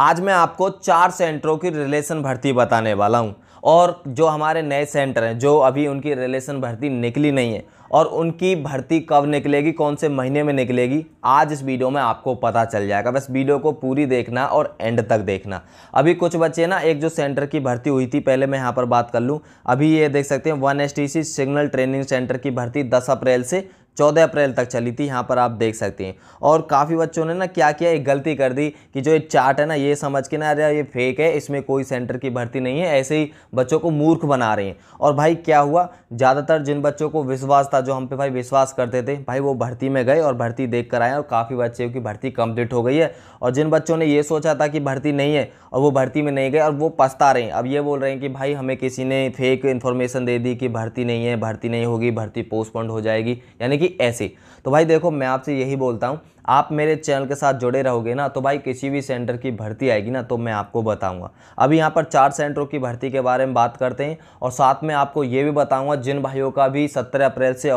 आज मैं आपको चार सेंटरों की रिलेशन भर्ती बताने वाला हूँ और जो हमारे नए सेंटर हैं जो अभी उनकी रिलेशन भर्ती निकली नहीं है और उनकी भर्ती कब निकलेगी कौन से महीने में निकलेगी आज इस वीडियो में आपको पता चल जाएगा बस वीडियो को पूरी देखना और एंड तक देखना अभी कुछ बच्चे ना एक जो सेंटर की भर्ती हुई थी पहले मैं यहाँ पर बात कर लूँ अभी ये देख सकते हैं one S signal training centre की भर्ती दस अप्रैल से चौदह अप्रैल तक चली थी यहाँ पर आप देख सकते हैं और काफ़ी बच्चों ने ना क्या किया एक गलती कर दी कि जो ये चार्ट है ना ये समझ के ना अरे ये फेक है इसमें कोई सेंटर की भर्ती नहीं है ऐसे ही बच्चों को मूर्ख बना रहे हैं और भाई क्या हुआ ज़्यादातर जिन बच्चों को विश्वास था जो हम पे भाई विश्वास करते थे भाई वो भर्ती में गए और भर्ती देख कर आए और काफ़ी बच्चों की भर्ती कम्प्लीट हो गई है और जिन बच्चों ने ये सोचा था कि भर्ती नहीं है और वो भर्ती में नहीं गए और वो पछता रहे हैं अब ये बोल रहे हैं कि भाई हमें किसी ने फेक इन्फॉर्मेशन दे दी कि भर्ती नहीं है भर्ती नहीं होगी भर्ती पोस्टपोन्ड हो जाएगी यानी कि ऐसे तो भाई देखो मैं आपसे यही बोलता हूँ आप मेरे चैनल के साथ जुड़े रहोगे ना तो भाई किसी भी सेंटर की भर्ती आएगी ना तो मैं आपको बताऊंगा अभी यहाँ पर चार सेंटरों की भर्ती के बारे में बात करते हैं और साथ में आपको ये भी बताऊंगा जिन भाइयों का भी सत्रह अप्रैल से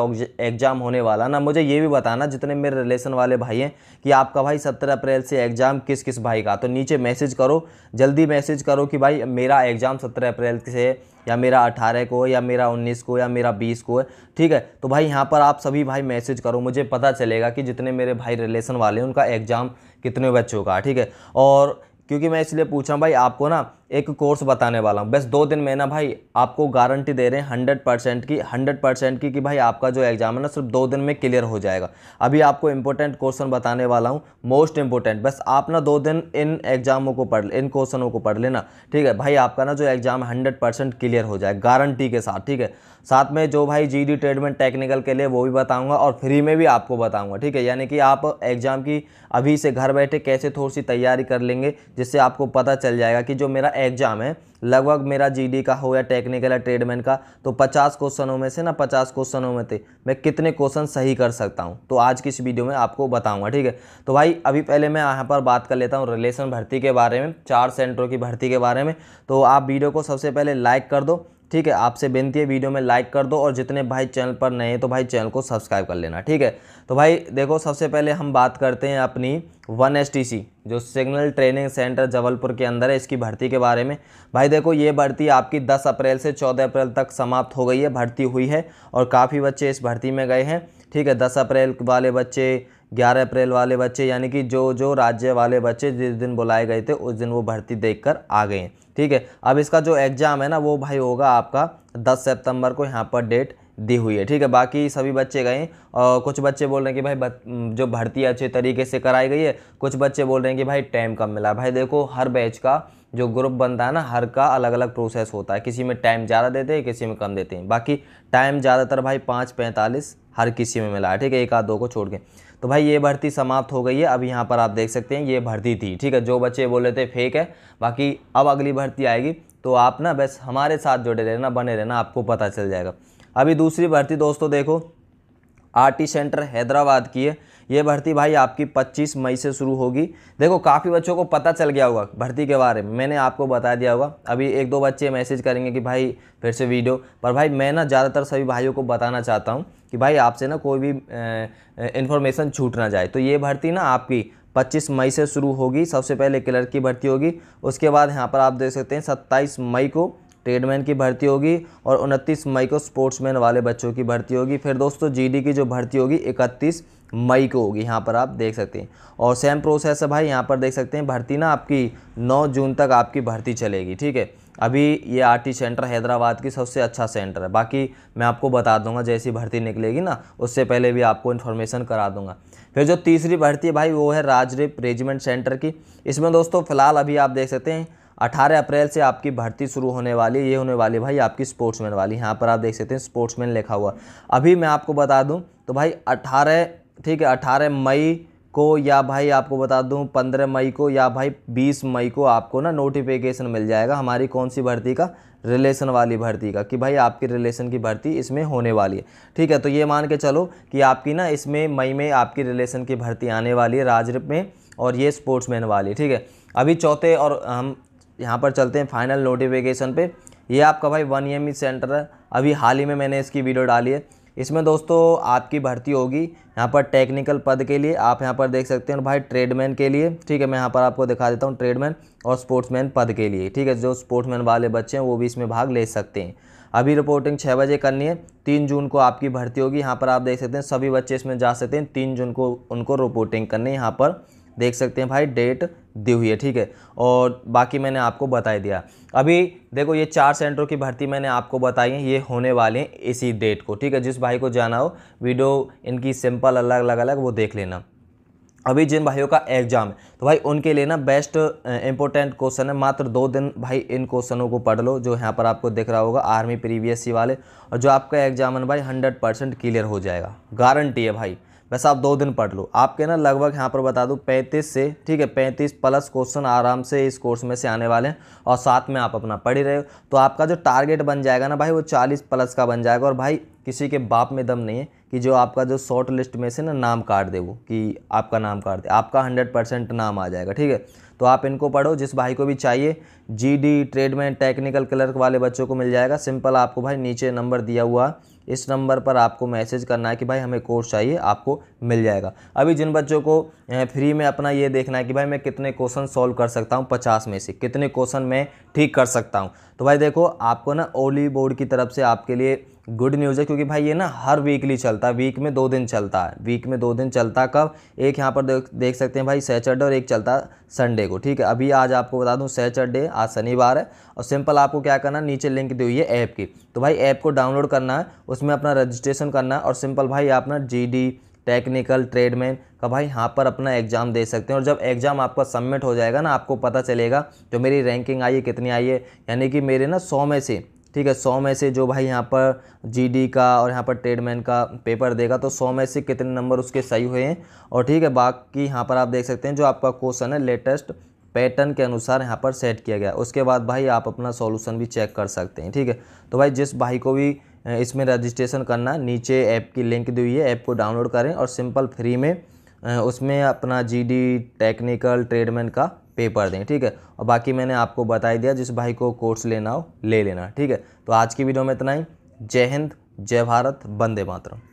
एग्ज़ाम होने वाला ना मुझे ये भी बताना जितने मेरे रिलेशन वाले भाई हैं कि आपका भाई सत्रह अप्रैल से एग्ज़ाम किस किस भाई का तो नीचे मैसेज करो जल्दी मैसेज करो कि भाई मेरा एग्ज़ाम सत्रह अप्रैल से या मेरा अठारह को या मेरा उन्नीस को या मेरा बीस को है ठीक है तो भाई यहाँ पर आप सभी भाई मैसेज करो मुझे पता चलेगा कि जितने मेरे भाई रिले प्रिपरेशन वाले हैं उनका एग्ज़ाम कितने बच्चों का ठीक है और क्योंकि मैं इसलिए पूछा भाई आपको ना एक कोर्स बताने वाला हूँ बस दो दिन में ना भाई आपको गारंटी दे रहे हैं हंड्रेड परसेंट की हंड्रेड परसेंट की कि भाई आपका जो एग्ज़ाम है ना सिर्फ दो दिन में क्लियर हो जाएगा अभी आपको इंपॉर्टेंट क्वेश्चन बताने वाला हूँ मोस्ट इंपॉर्टेंट बस आप ना दो दिन इन एग्ज़ामों को पढ़ इन क्वेश्चनों को पढ़ लेना ठीक है भाई आपका ना जो एग्ज़ाम हंड्रेड क्लियर हो जाए गारंटी के साथ ठीक है साथ में जो भाई जी डी ट्रेडमेंट टेक्निकल के लिए वो भी बताऊँगा और फ्री में भी आपको बताऊँगा ठीक है यानी कि आप एग्ज़ाम की अभी से घर बैठे कैसे थोड़ी सी तैयारी कर लेंगे जिससे आपको पता चल जाएगा कि जो मेरा एग्जाम है लगभग मेरा जीडी का हो या टेक्निकल या ट्रेडमैन का तो 50 क्वेश्चनों में से ना 50 क्वेश्चनों में थे मैं कितने क्वेश्चन सही कर सकता हूँ तो आज की इस वीडियो में आपको बताऊँगा ठीक है तो भाई अभी पहले मैं यहाँ पर बात कर लेता हूँ रिलेशन भर्ती के बारे में चार सेंटरों की भर्ती के बारे में तो आप वीडियो को सबसे पहले लाइक कर दो ठीक है आपसे बेनती है वीडियो में लाइक कर दो और जितने भाई चैनल पर नए हैं तो भाई चैनल को सब्सक्राइब कर लेना ठीक है तो भाई देखो सबसे पहले हम बात करते हैं अपनी वन एस टी सी जो सिग्नल ट्रेनिंग सेंटर जबलपुर के अंदर है इसकी भर्ती के बारे में भाई देखो ये भर्ती आपकी 10 अप्रैल से 14 अप्रैल तक समाप्त हो गई है भर्ती हुई है और काफ़ी बच्चे इस भर्ती में गए हैं ठीक है 10 अप्रैल वाले बच्चे 11 अप्रैल वाले बच्चे यानी कि जो जो राज्य वाले बच्चे जिस दिन बुलाए गए थे उस दिन वो भर्ती देखकर आ गए ठीक है अब इसका जो एग्ज़ाम है ना वो भाई होगा आपका 10 सितंबर को यहाँ पर डेट दी हुई है ठीक है बाकी सभी बच्चे गए और कुछ बच्चे बोल रहे हैं कि भाई बत, जो भर्ती अच्छे तरीके से कराई गई है कुछ बच्चे बोल रहे हैं कि भाई टाइम कम मिला भाई देखो हर बैच का जो ग्रुप बनता है ना हर का अलग अलग प्रोसेस होता है किसी में टाइम ज़्यादा देते हैं किसी में कम देते हैं बाकी टाइम ज़्यादातर भाई पाँच पैंतालीस हर किसी में मिला है ठीक है एक आध दो को छोड़ के तो भाई ये भर्ती समाप्त हो गई है अब यहाँ पर आप देख सकते हैं ये भर्ती थी ठीक है जो बच्चे बोल रहे थे फेक है बाकी अब अगली भर्ती आएगी तो आप ना बस हमारे साथ जुड़े रहना बने रहना आपको पता चल जाएगा अभी दूसरी भर्ती दोस्तों देखो आर टी सेंटर हैदराबाद की है ये भर्ती भाई आपकी 25 मई से शुरू होगी देखो काफ़ी बच्चों को पता चल गया होगा भर्ती के बारे में मैंने आपको बता दिया होगा अभी एक दो बच्चे मैसेज करेंगे कि भाई फिर से वीडियो पर भाई मैं ना ज़्यादातर सभी भाइयों को बताना चाहता हूँ कि भाई आपसे ना कोई भी इन्फॉर्मेशन छूट ना जाए तो ये भर्ती ना आपकी 25 मई से शुरू होगी सबसे पहले क्लर्क की भर्ती होगी उसके बाद यहाँ पर आप देख सकते हैं 27 मई को ट्रेडमैन की भर्ती होगी और 29 मई को स्पोर्ट्समैन वाले बच्चों की भर्ती होगी फिर दोस्तों जीडी की जो भर्ती होगी मई को होगी यहाँ पर आप देख सकते हैं और सेम प्रोसेस है भाई यहाँ पर देख सकते हैं भर्ती ना आपकी 9 जून तक आपकी भर्ती चलेगी ठीक है अभी ये आरटी सेंटर हैदराबाद की सबसे अच्छा सेंटर है बाकी मैं आपको बता दूंगा जैसी भर्ती निकलेगी ना उससे पहले भी आपको इन्फॉर्मेशन करा दूंगा फिर जो तीसरी भर्ती है भाई वो है राजरिप रेजिमेंट सेंटर की इसमें दोस्तों फ़िलहाल अभी आप देख सकते हैं 18 अप्रैल से आपकी भर्ती शुरू होने वाली ये होने वाली भाई आपकी स्पोर्ट्समैन वाली यहाँ पर आप देख सकते हैं स्पोर्ट्समैन लिखा हुआ अभी मैं आपको बता दूँ तो भाई अट्ठारह ठीक है अठारह मई को या भाई आपको बता दूं पंद्रह मई को या भाई बीस मई को आपको ना नोटिफिकेशन मिल जाएगा हमारी कौन सी भर्ती का रिलेशन वाली भर्ती का कि भाई आपकी रिलेशन की भर्ती इसमें होने वाली है ठीक है तो ये मान के चलो कि आपकी ना इसमें मई में आपकी रिलेशन की भर्ती आने वाली है राजरिप में और ये स्पोर्ट्समैन वाली ठीक है अभी चौथे और हम यहाँ पर चलते हैं फाइनल नोटिफिकेशन पे ये आपका भाई वन ई सेंटर है अभी हाल ही में मैंने इसकी वीडियो डाली है इसमें दोस्तों आपकी भर्ती होगी यहाँ पर टेक्निकल पद के लिए आप यहाँ पर देख सकते हैं भाई ट्रेडमैन के लिए ठीक है मैं यहाँ पर आपको दिखा देता हूँ ट्रेडमैन और स्पोर्ट्समैन पद के लिए ठीक है जो स्पोर्ट्समैन वाले बच्चे हैं वो भी इसमें भाग ले सकते हैं अभी रिपोर्टिंग छः बजे करनी है तीन जून को आपकी भर्ती होगी यहाँ पर आप देख सकते हैं सभी बच्चे इसमें जा सकते हैं तीन जून को उनको रिपोर्टिंग करनी है यहाँ पर देख सकते हैं भाई डेट दी हुई है ठीक है और बाकी मैंने आपको बता दिया अभी देखो ये चार सेंटरों की भर्ती मैंने आपको बताई है ये होने वाले हैं इसी डेट को ठीक है जिस भाई को जाना हो वीडियो इनकी सिंपल अलग अलग अलग वो देख लेना अभी जिन भाइयों का एग्जाम है तो भाई उनके लिए ना बेस्ट इंपॉर्टेंट क्वेश्चन है मात्र दो दिन भाई इन क्वेश्चनों को पढ़ लो जो यहाँ पर आपको दिख रहा होगा आर्मी प्रीवियस सी वाले और जो आपका एग्जाम है भाई हंड्रेड परसेंट क्लियर हो जाएगा गारंटी है भाई वैसे आप दो दिन पढ़ लो आपके ना लगभग यहाँ पर बता दूँ पैंतीस से ठीक है पैंतीस प्लस क्वेश्चन आराम से इस कोर्स में से आने वाले हैं और साथ में आप अपना पढ़ ही रहे हो तो आपका जो टारगेट बन जाएगा ना भाई वो चालीस प्लस का बन जाएगा और भाई किसी के बाप में दम नहीं है कि जो आपका जो शॉर्ट लिस्ट में से ना नाम काट दे वो कि आपका नाम काट दे आपका हंड्रेड परसेंट नाम आ जाएगा ठीक है तो आप इनको पढ़ो जिस भाई को भी चाहिए जीडी ट्रेड में टेक्निकल क्लर्क वाले बच्चों को मिल जाएगा सिंपल आपको भाई नीचे नंबर दिया हुआ इस नंबर पर आपको मैसेज करना है कि भाई हमें कोर्स चाहिए आपको मिल जाएगा अभी जिन बच्चों को फ्री में अपना ये देखना है कि भाई मैं कितने क्वेश्चन सॉल्व कर सकता हूँ पचास में से कितने क्वेश्चन मैं ठीक कर सकता हूँ तो भाई देखो आपको ना ओली बोर्ड की तरफ से आपके लिए गुड न्यूज़ है क्योंकि भाई ये ना हर वीकली चलता है वीक में दो दिन चलता है वीक में दो दिन चलता कब एक यहाँ पर देख देख सकते हैं भाई सैचरडे और एक चलता संडे को ठीक है अभी आज आपको बता दूँ सैचरडे आज शनिवार है और सिंपल आपको क्या करना नीचे लिंक दी हुई है ऐप की तो भाई ऐप को डाउनलोड करना है उसमें अपना रजिस्ट्रेशन करना है और सिंपल भाई आप ना जी टेक्निकल ट्रेडमैन का भाई यहाँ पर अपना एग्ज़ाम दे सकते हैं और जब एग्ज़ाम आपका सबमिट हो जाएगा ना आपको पता चलेगा जो मेरी रैंकिंग आई है कितनी आई है यानी कि मेरे ना सौ में से ठीक है सौ में से जो भाई यहाँ पर जीडी का और यहाँ पर ट्रेडमैन का पेपर देगा तो सौ में से कितने नंबर उसके सही हुए हैं और ठीक है बाकी यहाँ पर आप देख सकते हैं जो आपका क्वेश्चन है लेटेस्ट पैटर्न के अनुसार यहाँ पर सेट किया गया उसके बाद भाई आप अपना सॉल्यूशन भी चेक कर सकते हैं ठीक है तो भाई जिस भाई को भी इसमें रजिस्ट्रेशन करना नीचे ऐप की लिंक दी हुई है ऐप को डाउनलोड करें और सिंपल फ्री में उसमें अपना जीडी टेक्निकल ट्रेडमैन का पेपर दें ठीक है और बाकी मैंने आपको बता दिया जिस भाई को कोर्स लेना हो ले लेना ठीक है तो आज की वीडियो में इतना ही जय हिंद जय भारत वंदे मातरम